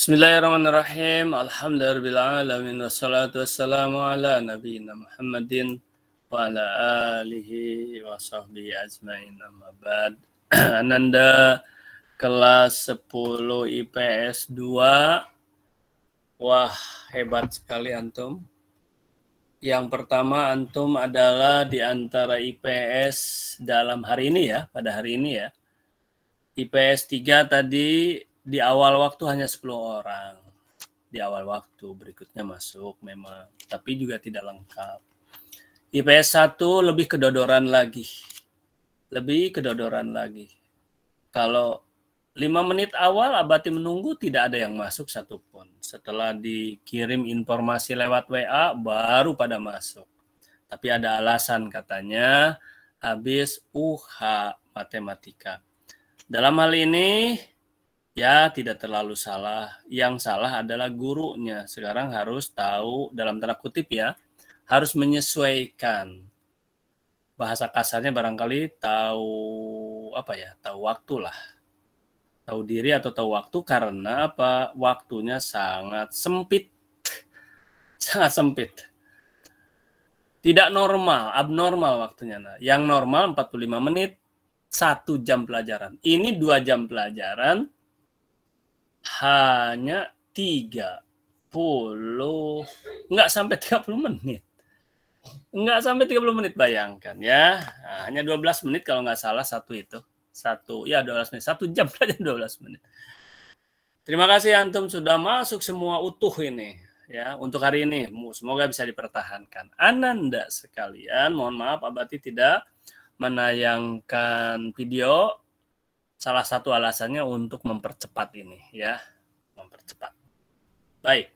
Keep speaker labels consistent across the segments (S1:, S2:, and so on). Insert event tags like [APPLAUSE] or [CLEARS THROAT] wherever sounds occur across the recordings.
S1: Bismillahirrahmanirrahim. Alhamdulillahirrahmanirrahim. Wassalatu wassalamu ala nabi Muhammadin wa ala alihi wa sahbihi ajmain amma ba'd. [CLEARS THROAT] Ananda kelas 10 IPS 2. Wah, hebat sekali antum. Yang pertama antum adalah di antara IPS dalam hari ini ya, pada hari ini ya. IPS 3 tadi di awal waktu hanya 10 orang. Di awal waktu berikutnya masuk memang, tapi juga tidak lengkap. IPS 1 lebih kedodoran lagi. Lebih kedodoran lagi. Kalau lima menit awal abati menunggu tidak ada yang masuk satupun. Setelah dikirim informasi lewat WA baru pada masuk. Tapi ada alasan katanya habis UH matematika. Dalam hal ini ya tidak terlalu salah. Yang salah adalah gurunya. Sekarang harus tahu dalam tanda kutip ya, harus menyesuaikan. Bahasa kasarnya barangkali tahu apa ya, tahu waktulah. Tahu diri atau tahu waktu karena apa? Waktunya sangat sempit. [TSK] Sangat sempit. Tidak normal, abnormal waktunya. Nah, yang normal 45 menit, satu jam pelajaran. Ini dua jam pelajaran, hanya 30 enggak sampai 30 menit. Enggak sampai 30 menit bayangkan ya. Nah, hanya 12 menit kalau nggak salah satu itu. Satu ya 12 menit, satu jam [LAUGHS] aja 12 menit. Terima kasih antum sudah masuk semua utuh ini ya untuk hari ini. Semoga bisa dipertahankan. Ananda sekalian, mohon maaf Abati tidak menayangkan video salah satu alasannya untuk mempercepat ini ya, mempercepat. Baik.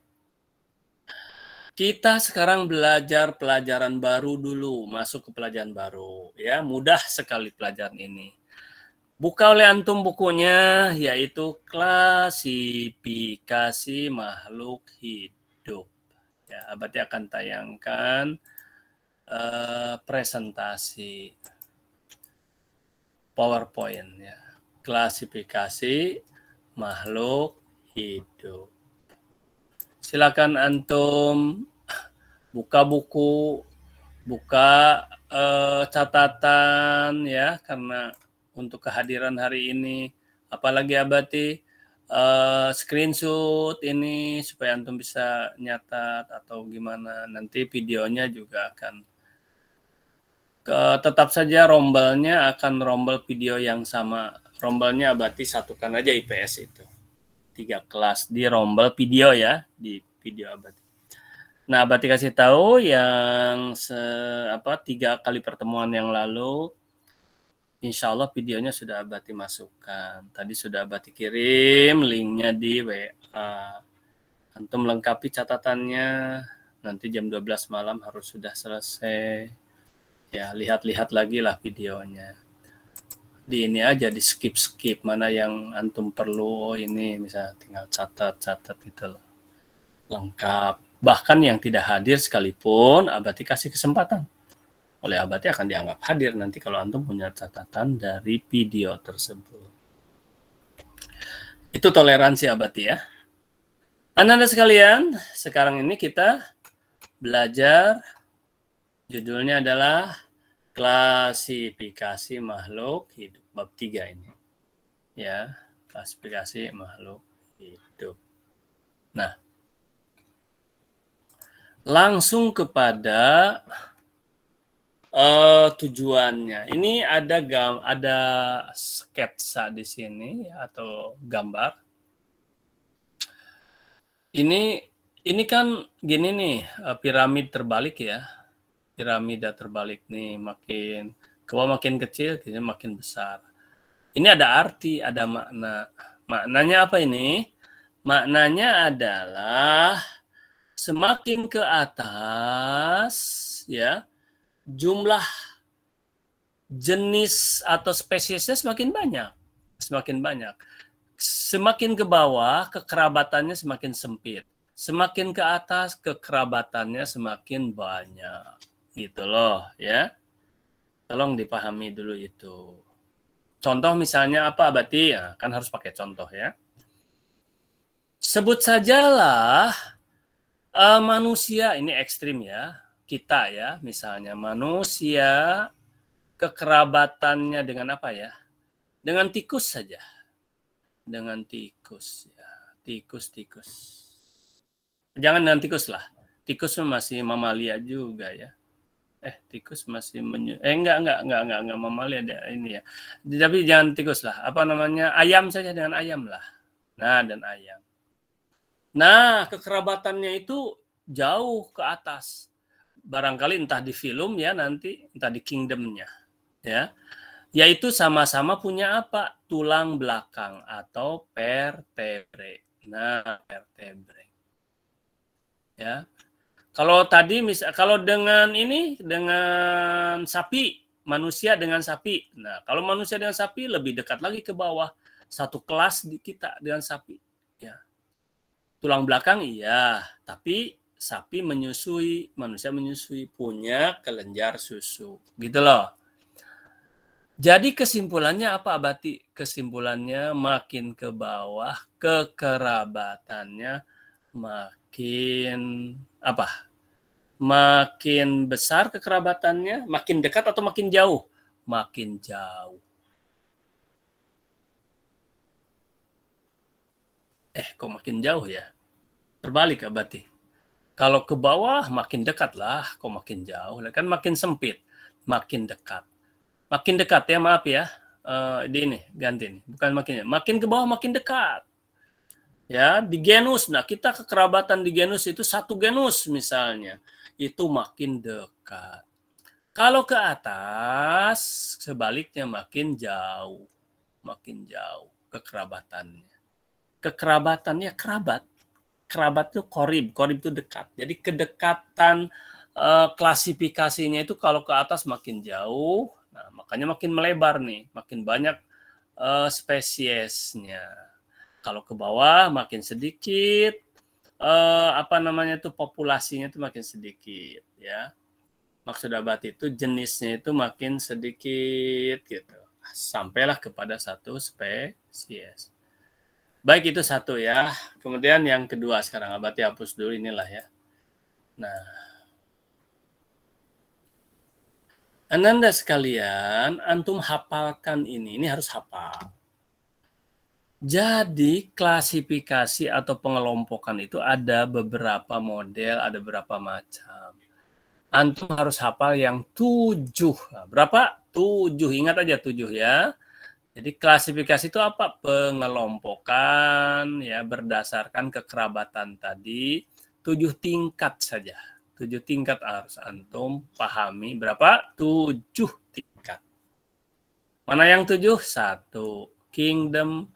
S1: Kita sekarang belajar pelajaran baru dulu, masuk ke pelajaran baru ya. Mudah sekali pelajaran ini. Buka oleh antum bukunya yaitu klasifikasi makhluk hidup. Ya, abadi akan tayangkan uh, presentasi PowerPoint ya klasifikasi
S2: makhluk
S1: hidup. Silakan antum buka buku, buka uh, catatan ya karena untuk kehadiran hari ini apalagi abati uh, eh, screenshot ini supaya antum bisa nyatat atau gimana nanti videonya juga akan tetap saja rombelnya akan rombel video yang sama rombalnya berarti satukan aja IPS itu tiga kelas di rombel video ya di video abadi nah abadi kasih tahu yang se, apa tiga kali pertemuan yang lalu insya Allah videonya sudah abadi masukkan tadi sudah abadi kirim linknya di WA antum lengkapi catatannya nanti jam 12 malam harus sudah selesai ya lihat-lihat lagi lah videonya di ini aja di skip skip mana yang antum perlu oh, ini bisa tinggal catat catat gitu loh lengkap bahkan yang tidak hadir sekalipun abadi ah, kasih kesempatan oleh abadi ah, akan dianggap hadir nanti kalau antum punya catatan dari video tersebut itu toleransi abadi ah, ya anda sekalian sekarang ini kita belajar judulnya adalah klasifikasi makhluk hidup bab tiga ini ya klasifikasi makhluk hidup nah langsung kepada uh, tujuannya ini ada gam ada sketsa di sini atau gambar ini ini kan gini nih eh, piramid terbalik ya piramida terbalik nih makin ke bawah makin kecil kita makin besar ini ada arti ada makna maknanya apa ini maknanya adalah semakin ke atas ya jumlah jenis atau spesiesnya semakin banyak semakin banyak semakin ke bawah kekerabatannya semakin sempit semakin ke atas kekerabatannya semakin banyak gitu loh ya tolong dipahami dulu itu contoh misalnya apa abati ya kan harus pakai contoh ya sebut sajalah uh, manusia ini ekstrim ya kita ya misalnya manusia kekerabatannya dengan apa ya dengan tikus saja dengan tikus ya tikus tikus jangan dengan tikus lah tikus masih mamalia juga ya eh tikus masih menyu eh enggak enggak enggak enggak enggak mamalia ada ini ya tapi jangan tikus lah apa namanya ayam saja dengan ayam lah nah dan ayam nah kekerabatannya itu jauh ke atas barangkali entah di film ya nanti entah di kingdomnya ya yaitu sama-sama punya apa tulang belakang atau vertebrae nah vertebrae ya kalau tadi misal kalau dengan ini dengan sapi, manusia dengan sapi. Nah, kalau manusia dengan sapi lebih dekat lagi ke bawah satu kelas di kita dengan sapi. Ya. Tulang belakang iya, tapi sapi menyusui, manusia menyusui punya kelenjar susu. Gitu loh. Jadi kesimpulannya apa Abati? Kesimpulannya makin ke bawah kekerabatannya makin apa? Makin besar kekerabatannya, makin dekat atau makin jauh? Makin jauh. Eh, kok makin jauh ya? Terbalik ya berarti. Kalau ke bawah makin dekat lah, kok makin jauh kan makin sempit, makin dekat. Makin dekat ya, maaf ya. Uh, di ini ganti nih. bukan makin makin ke bawah makin dekat ya di genus. Nah, kita kekerabatan di genus itu satu genus misalnya, itu makin dekat. Kalau ke atas, sebaliknya makin jauh, makin jauh kekerabatannya. Kekerabatannya kerabat, kerabat itu korib, korib itu dekat. Jadi kedekatan eh, klasifikasinya itu kalau ke atas makin jauh, nah makanya makin melebar nih, makin banyak eh, spesiesnya. Kalau ke bawah makin sedikit eh, apa namanya itu populasinya itu makin sedikit ya. Maksud abad itu jenisnya itu makin sedikit gitu. Sampailah kepada satu spesies. Baik itu satu ya. Kemudian yang kedua sekarang abad hapus dulu inilah ya. Nah, Ananda sekalian, antum hafalkan ini. Ini harus hafal. Jadi klasifikasi atau pengelompokan itu ada beberapa model, ada beberapa macam. Antum harus hafal yang tujuh. Nah, berapa? Tujuh. Ingat aja tujuh ya. Jadi klasifikasi itu apa? Pengelompokan ya berdasarkan kekerabatan tadi tujuh tingkat saja. Tujuh tingkat harus antum pahami berapa? Tujuh tingkat. Mana yang tujuh? Satu kingdom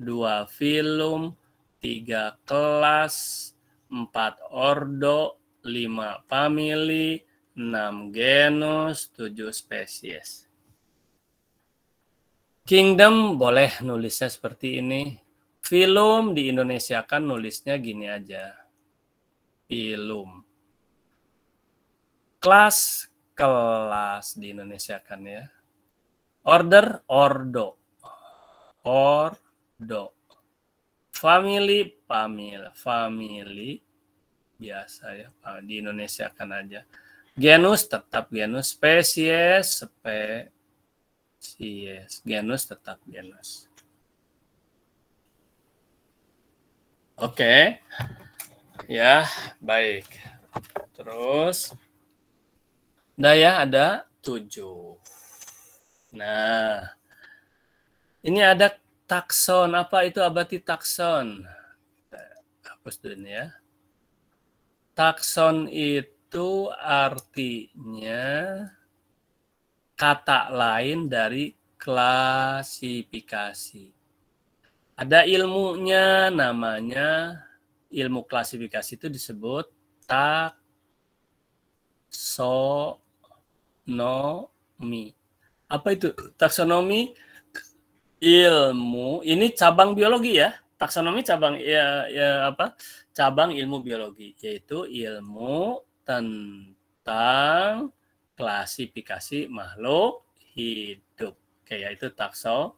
S1: dua film, tiga kelas, empat ordo, lima famili, enam genus, tujuh spesies. Kingdom boleh nulisnya seperti ini. Film di Indonesia kan nulisnya gini aja. Film. Kelas, kelas di Indonesia kan ya. Order, ordo. Or, do. Family, famil, family biasa ya di Indonesia kan aja. Genus tetap genus, spesies spesies, genus tetap genus. Oke. Okay. Ya, baik. Terus daya ada tujuh. Nah, ini ada takson apa itu abati takson hapus dulu ya takson itu artinya kata lain dari klasifikasi ada ilmunya namanya ilmu klasifikasi itu disebut taksonomi apa itu taksonomi ilmu ini cabang biologi ya taksonomi cabang ya, ya apa cabang ilmu biologi yaitu ilmu tentang klasifikasi makhluk hidup kayak itu taksonomi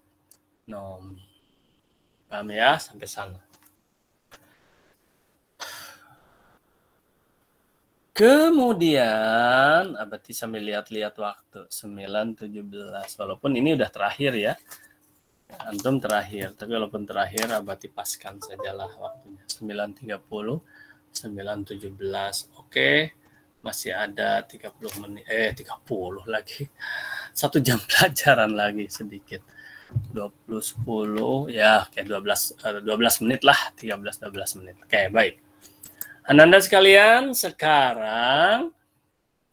S1: paham ya sampai sana Kemudian, abadi sambil lihat-lihat waktu, 9.17, walaupun ini udah terakhir ya antum terakhir tapi walaupun terakhir abati paskan sajalah waktunya 9.30 9.17 oke masih ada 30 menit eh 30 lagi satu jam [LAUGHS] pelajaran lagi sedikit 20 10 ya kayak 12 12 menit lah 13 12 menit oke baik Ananda sekalian sekarang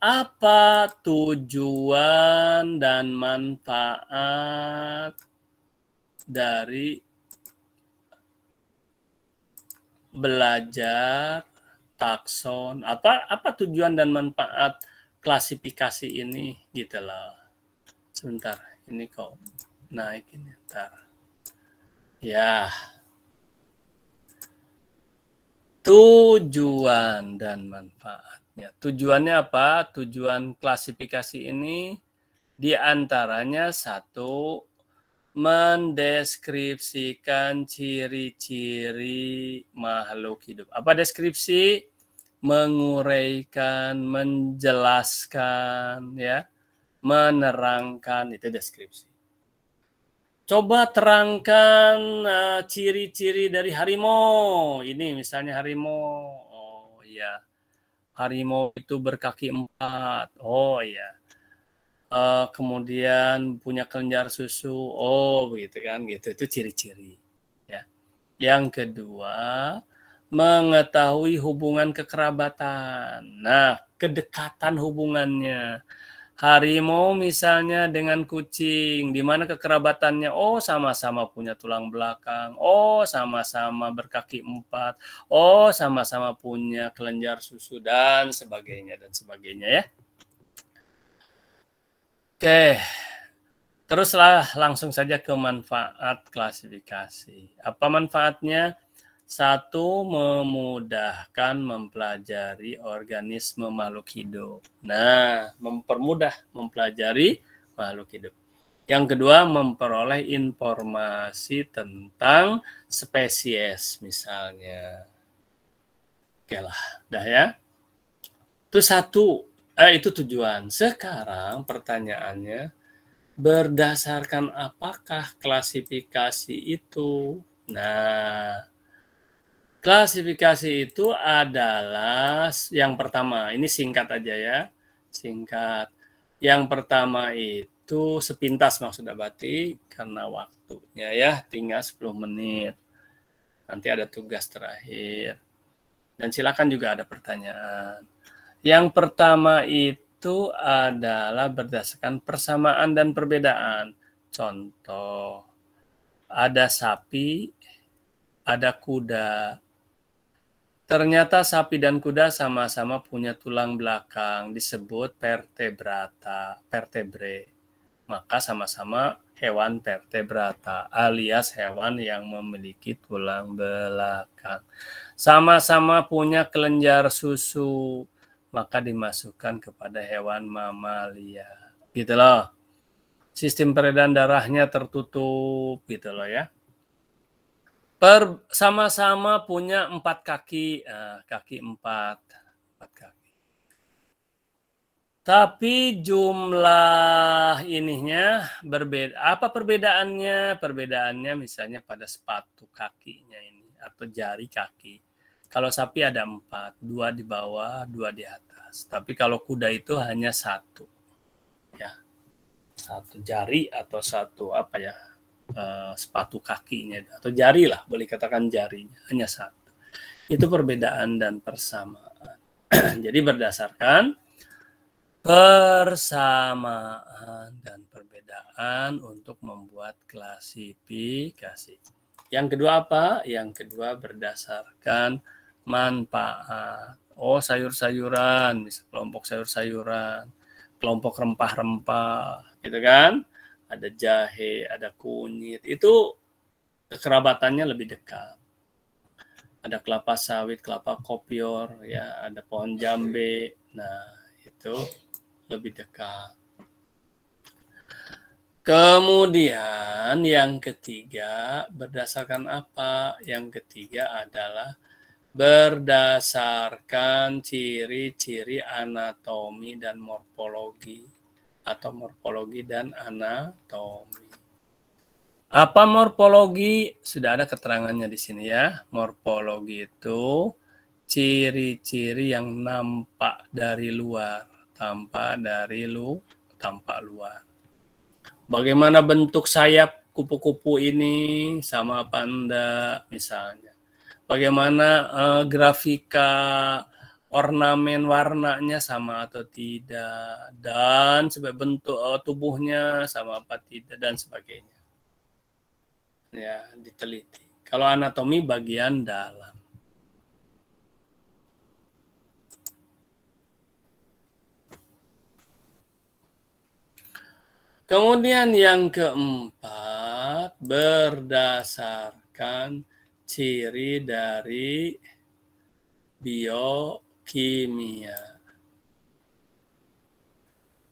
S1: apa tujuan dan manfaat dari belajar takson apa apa tujuan dan manfaat klasifikasi ini gitu loh sebentar ini kok naik ini ntar ya tujuan dan manfaatnya tujuannya apa tujuan klasifikasi ini diantaranya satu mendeskripsikan ciri-ciri makhluk hidup. Apa deskripsi? Menguraikan, menjelaskan, ya, menerangkan itu deskripsi. Coba terangkan eh, ciri-ciri uh, dari harimau. Ini misalnya harimau. Oh ya Harimau itu berkaki empat. Oh ya uh, kemudian punya kelenjar susu, oh begitu kan, gitu itu ciri-ciri. Ya. Yang kedua, mengetahui hubungan kekerabatan. Nah, kedekatan hubungannya. Harimau misalnya dengan kucing, di mana kekerabatannya, oh sama-sama punya tulang belakang, oh sama-sama berkaki empat, oh sama-sama punya kelenjar susu dan sebagainya dan sebagainya ya. Oke, teruslah langsung saja ke manfaat klasifikasi. Apa manfaatnya? Satu, memudahkan mempelajari organisme makhluk hidup. Nah, mempermudah mempelajari makhluk hidup. Yang kedua, memperoleh informasi tentang spesies misalnya. Oke lah, dah ya. Itu satu Eh, itu tujuan. Sekarang pertanyaannya, berdasarkan apakah klasifikasi itu? Nah, klasifikasi itu adalah yang pertama. Ini singkat aja ya, singkat. Yang pertama itu sepintas maksudnya berarti karena waktunya ya tinggal 10 menit. Nanti ada tugas terakhir. Dan silakan juga ada pertanyaan. Yang pertama itu adalah berdasarkan persamaan dan perbedaan. Contoh, ada sapi, ada kuda. Ternyata sapi dan kuda sama-sama punya tulang belakang, disebut vertebrata, vertebre. Maka sama-sama hewan vertebrata alias hewan yang memiliki tulang belakang. Sama-sama punya kelenjar susu, maka dimasukkan kepada hewan mamalia. Gitu loh. Sistem peredaran darahnya tertutup gitu loh ya. Per sama-sama punya empat kaki, eh, kaki empat, empat kaki. Tapi jumlah ininya berbeda. Apa perbedaannya? Perbedaannya misalnya pada sepatu kakinya ini atau jari kaki kalau sapi ada empat, dua di bawah, dua di atas. Tapi kalau kuda itu hanya satu, ya satu jari atau satu apa ya uh, sepatu kakinya atau jari lah boleh katakan jarinya hanya satu. Itu perbedaan dan persamaan. [CLEARS THROAT] Jadi berdasarkan persamaan dan perbedaan untuk membuat klasifikasi. Yang kedua apa? Yang kedua berdasarkan manfaat. Oh, sayur-sayuran, kelompok sayur-sayuran, kelompok rempah-rempah, gitu kan? Ada jahe, ada kunyit. Itu kekerabatannya lebih dekat. Ada kelapa sawit, kelapa kopior, ya, ada pohon jambe. Nah, itu lebih dekat. Kemudian yang ketiga berdasarkan apa? Yang ketiga adalah berdasarkan ciri-ciri anatomi dan morfologi atau morfologi dan anatomi. Apa morfologi? Sudah ada keterangannya di sini ya. Morfologi itu ciri-ciri yang nampak dari luar, tampak dari lu, tampak luar. Bagaimana bentuk sayap kupu-kupu ini sama panda misalnya bagaimana uh, grafika ornamen warnanya sama atau tidak dan sebagai bentuk uh, tubuhnya sama apa tidak dan sebagainya ya diteliti kalau anatomi bagian dalam Kemudian yang keempat berdasarkan ciri dari biokimia.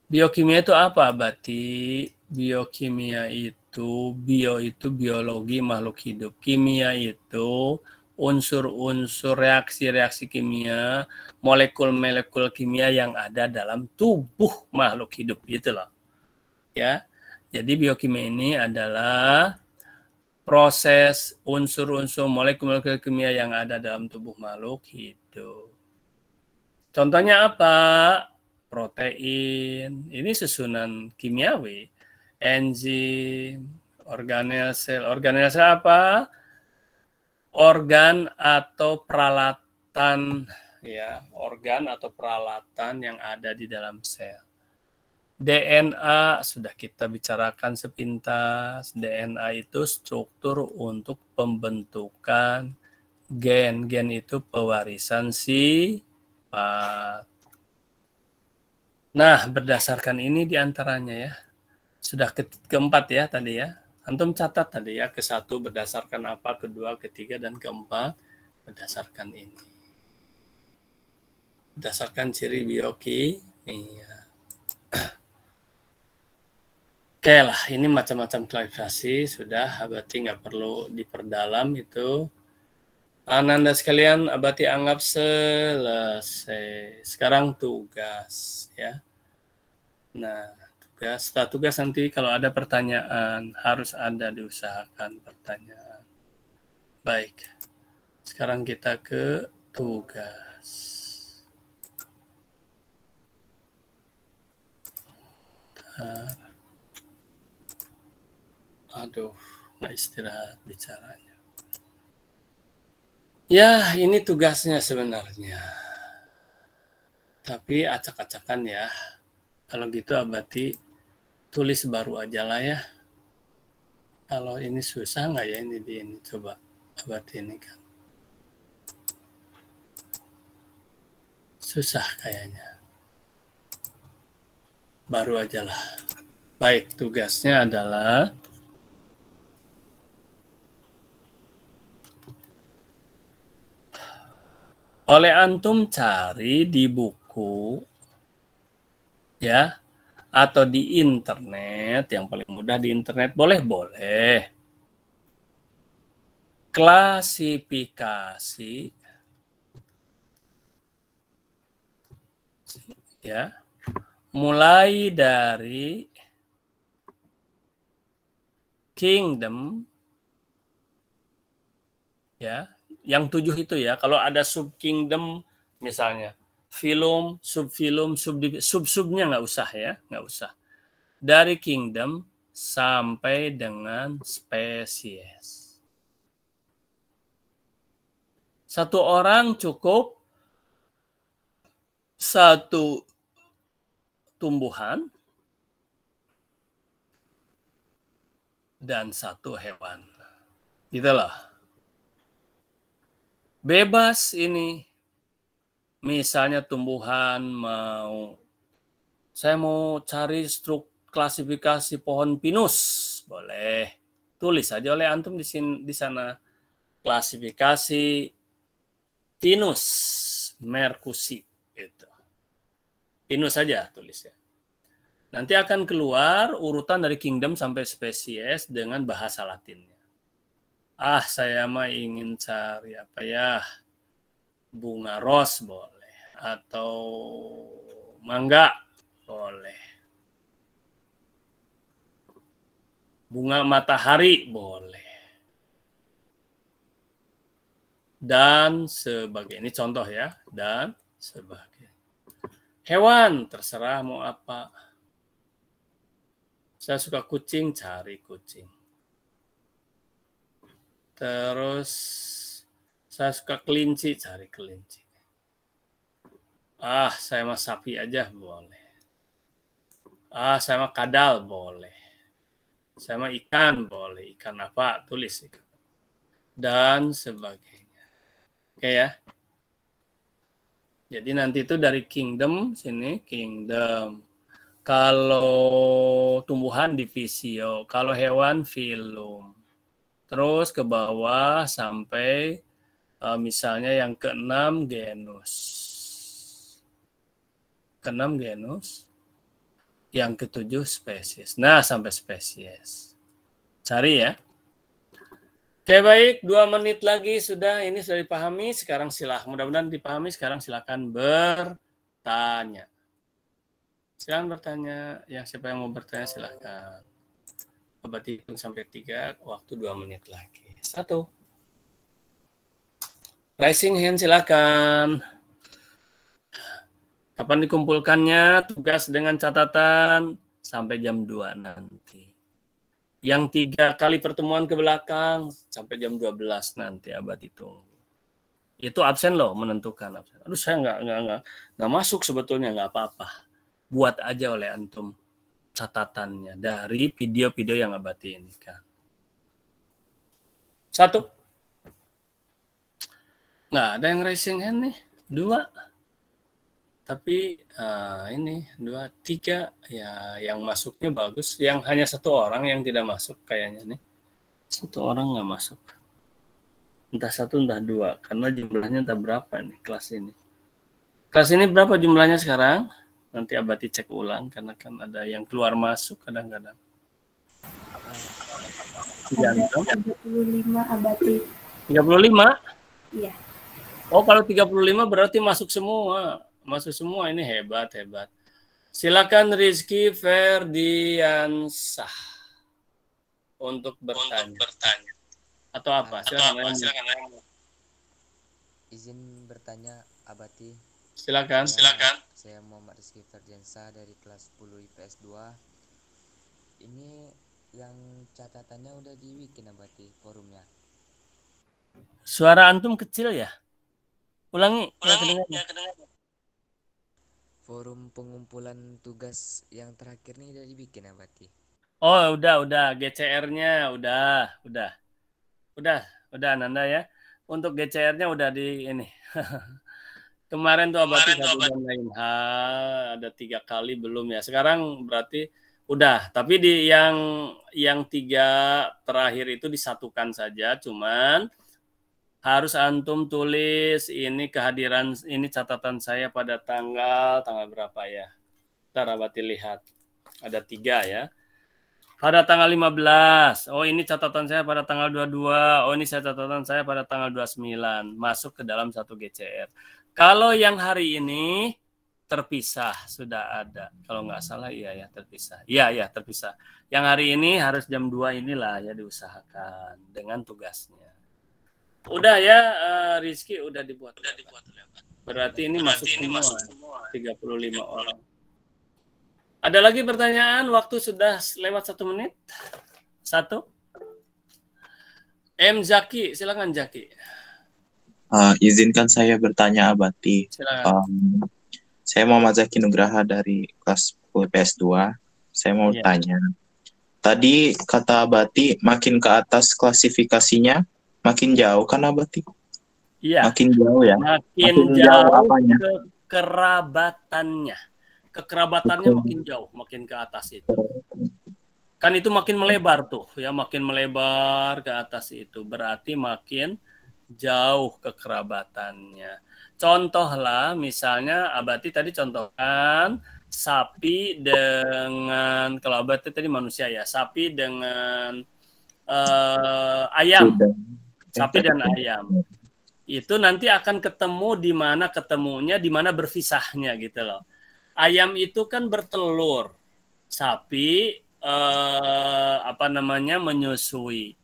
S1: Biokimia itu apa, Bati? Biokimia itu, bio itu biologi makhluk hidup. Kimia itu unsur-unsur reaksi-reaksi kimia, molekul-molekul kimia yang ada dalam tubuh makhluk hidup gitu loh. Ya. Jadi biokimia ini adalah proses unsur-unsur molekul-molekul kimia yang ada dalam tubuh makhluk hidup. Contohnya apa? Protein. Ini susunan kimiawi. Enzim, organel sel. Organel sel apa? Organ atau peralatan ya, organ atau peralatan yang ada di dalam sel. DNA sudah kita bicarakan sepintas. DNA itu struktur untuk pembentukan gen. Gen itu pewarisan si pak. Nah, berdasarkan ini diantaranya ya. Sudah ke keempat ya tadi ya. Antum catat tadi ya. Ke satu berdasarkan apa, kedua, ketiga, dan keempat berdasarkan ini. Berdasarkan ciri bioki. Iya. [CLEARS THROAT] Oke lah, ini macam-macam klarifikasi sudah Abati nggak perlu diperdalam itu. Ananda sekalian, Abati anggap selesai. Sekarang tugas ya. Nah, tugas. Setelah tugas nanti kalau ada pertanyaan harus ada diusahakan pertanyaan. Baik. Sekarang kita ke tugas. Uh aduh nggak istirahat bicaranya ya ini tugasnya sebenarnya tapi acak-acakan ya kalau gitu abadi tulis baru aja lah ya kalau ini susah nggak ya ini di ini coba abati ini kan susah kayaknya baru ajalah baik tugasnya adalah oleh antum cari di buku ya atau di internet yang paling mudah di internet boleh boleh klasifikasi ya mulai dari kingdom ya yang tujuh itu ya kalau ada sub kingdom misalnya film sub film sub sub subnya nggak usah ya nggak usah dari kingdom sampai dengan spesies satu orang cukup satu tumbuhan dan satu hewan. Itulah. Bebas ini. Misalnya tumbuhan mau saya mau cari struk klasifikasi pohon pinus. Boleh. Tulis aja oleh antum di sini di sana klasifikasi pinus merkusi itu. Pinus saja tulisnya. Nanti akan keluar urutan dari kingdom sampai spesies dengan bahasa Latinnya. Ah, saya mah ingin cari apa ya? Bunga ros boleh atau mangga boleh. Bunga matahari boleh. Dan sebagai ini contoh ya, dan sebagai hewan terserah mau apa. Saya suka kucing, cari kucing Terus saya suka kelinci, cari kelinci. Ah, saya mah sapi aja boleh. Ah, saya mah kadal boleh. Saya mah ikan boleh. Ikan apa? Tulis ikan. Dan sebagainya. Oke ya. Jadi nanti itu dari kingdom sini kingdom. Kalau tumbuhan divisio, oh. kalau hewan filum terus ke bawah sampai uh, misalnya yang keenam genus. Keenam genus, yang ketujuh spesies. Nah, sampai spesies. Cari ya. Oke baik, dua menit lagi sudah ini sudah dipahami. Sekarang silah, mudah-mudahan dipahami. Sekarang silakan bertanya. Silakan bertanya. Yang siapa yang mau bertanya silahkan. Abad hitung sampai tiga, waktu dua menit lagi. Satu. Rising hand silakan. Kapan dikumpulkannya? Tugas dengan catatan sampai jam 2 nanti. Yang tiga kali pertemuan ke belakang sampai jam 12 nanti abad hitung. Itu absen loh menentukan absen. Aduh saya nggak nggak nggak nggak masuk sebetulnya nggak apa-apa. Buat aja oleh antum catatannya dari video-video yang ini kan Satu. Nggak ada yang racing hand nih. Dua. Tapi uh, ini dua tiga ya yang masuknya bagus. Yang hanya satu orang yang tidak masuk kayaknya nih. Satu orang nggak masuk. Entah satu entah dua karena jumlahnya entah berapa nih kelas ini. Kelas ini berapa jumlahnya sekarang? nanti abadi cek ulang karena kan ada yang keluar masuk kadang-kadang jantung 35 abadi 35 iya oh kalau 35 berarti masuk semua masuk semua ini hebat hebat silakan Rizky Ferdiansah untuk bertanya, untuk bertanya. atau apa silakan, atau apa? silakan izin bertanya abadi silakan silakan saya Muhammad Rizky Ferdiansa dari kelas 10 IPS 2 ini yang catatannya udah di wiki berarti forumnya suara antum kecil ya ulangi, ya ulangi ya, kedengar. forum pengumpulan tugas yang terakhir nih udah dibikin nabati oh udah udah GCR-nya udah udah udah udah Nanda ya untuk GCR-nya udah di ini [LAUGHS] Kemarin tuh abadi satu dan lain hal, ah, ada tiga kali belum ya. Sekarang berarti udah. Tapi di yang yang tiga terakhir itu disatukan saja. Cuman harus antum tulis ini kehadiran ini catatan saya pada tanggal tanggal berapa ya? Ntar abadi lihat ada tiga ya. Pada tanggal 15. Oh, ini catatan saya pada tanggal 22. Oh, ini saya catatan saya pada tanggal 29. Masuk ke dalam satu GCR. Kalau yang hari ini terpisah sudah ada. Kalau nggak salah iya ya terpisah. Iya ya terpisah. Yang hari ini harus jam 2 inilah ya diusahakan dengan tugasnya. Udah ya uh, Rizky udah dibuat. Udah dibuat. Berarti ini Berarti masuk ini semua. Masuk semua. 35 orang. Ada lagi pertanyaan? Waktu sudah lewat satu menit. Satu. M. Zaki, silakan Zaki. Uh, izinkan saya bertanya Abati. Um, saya mau Zaki Nugraha dari kelas ps 2. Saya mau yeah. tanya. Tadi kata Abati makin ke atas klasifikasinya makin jauh kan Abati? Iya. Makin jauh ya. Makin, makin jauh, jauh apanya? kekerabatannya kekerabatannya makin jauh, makin ke atas itu. Kan itu makin melebar tuh, ya makin melebar ke atas itu. Berarti makin jauh kekerabatannya. Contohlah misalnya Abati ah, tadi contohkan sapi dengan kalau Abati ah, tadi manusia ya, sapi dengan uh, ayam. Sapi dan ayam itu nanti akan ketemu di mana ketemunya, di mana berpisahnya gitu loh ayam itu kan bertelur, sapi eh, apa namanya menyusui.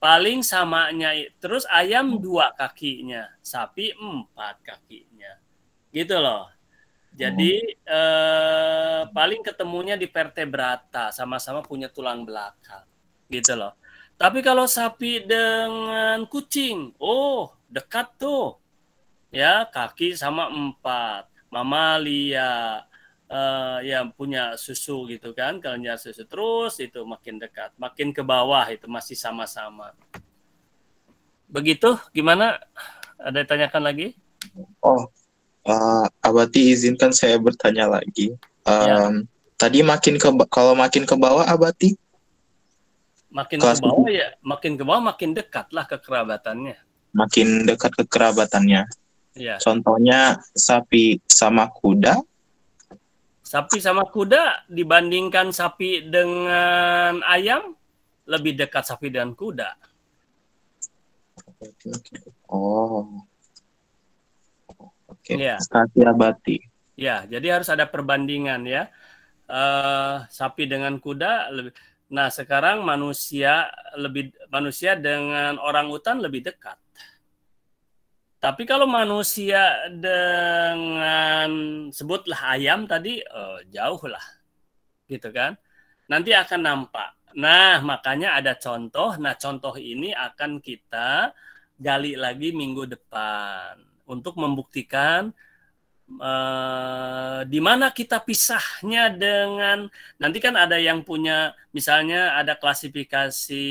S1: Paling samanya terus ayam dua kakinya, sapi empat kakinya, gitu loh. Jadi hmm. eh, paling ketemunya di vertebrata, sama-sama punya tulang belakang, gitu loh. Tapi kalau sapi dengan kucing, oh dekat tuh, ya kaki sama empat mamalia uh, yang punya susu gitu kan kelenjar susu terus itu makin dekat makin ke bawah itu masih sama-sama begitu gimana ada yang tanyakan lagi oh uh, eh, abati izinkan saya bertanya lagi um, ya. tadi makin ke kalau makin ke bawah abati makin Kelas ke bawah ya makin ke bawah makin dekat lah kekerabatannya makin dekat kekerabatannya Ya. Contohnya sapi sama kuda. Sapi sama kuda dibandingkan sapi dengan ayam lebih dekat sapi dan kuda. Oh. Oke. Okay. Ya. Stasi abadi. Ya, jadi harus ada perbandingan ya. Uh, sapi dengan kuda lebih Nah, sekarang manusia lebih manusia dengan orang hutan lebih dekat. Tapi kalau manusia dengan sebutlah ayam tadi eh, jauh lah, gitu kan? Nanti akan nampak. Nah makanya ada contoh. Nah contoh ini akan kita gali lagi minggu depan untuk membuktikan eh, di mana kita pisahnya dengan nanti kan ada yang punya misalnya ada klasifikasi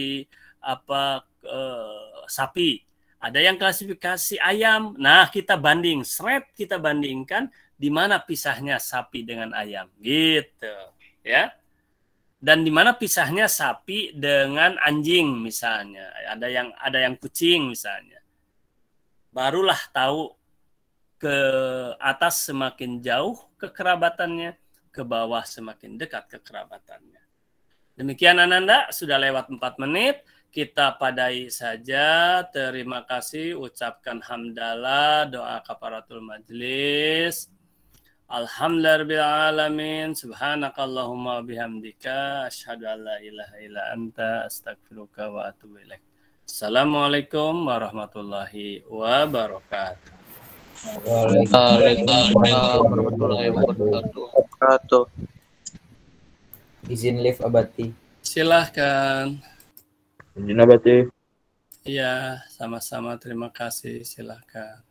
S1: apa eh, sapi ada yang klasifikasi ayam. Nah, kita banding, seret kita bandingkan di mana pisahnya sapi dengan ayam. Gitu, ya. Dan di mana pisahnya sapi dengan anjing misalnya. Ada yang ada yang kucing misalnya. Barulah tahu ke atas semakin jauh kekerabatannya, ke bawah semakin dekat kekerabatannya. Demikian Ananda, sudah lewat 4 menit kita padai saja. Terima kasih ucapkan hamdalah doa kafaratul majlis. Alhamdulillahirrahmanirrahim. subhanakallahumma bihamdika Ashadu an la ilaha ila anta astaghfiruka wa atubu ilaik. Assalamualaikum warahmatullahi wabarakatuh. Waalaikumsalam warahmatullahi wabarakatuh. Izin lift abati. Silahkan. Iya, sama-sama. Terima kasih. Silahkan.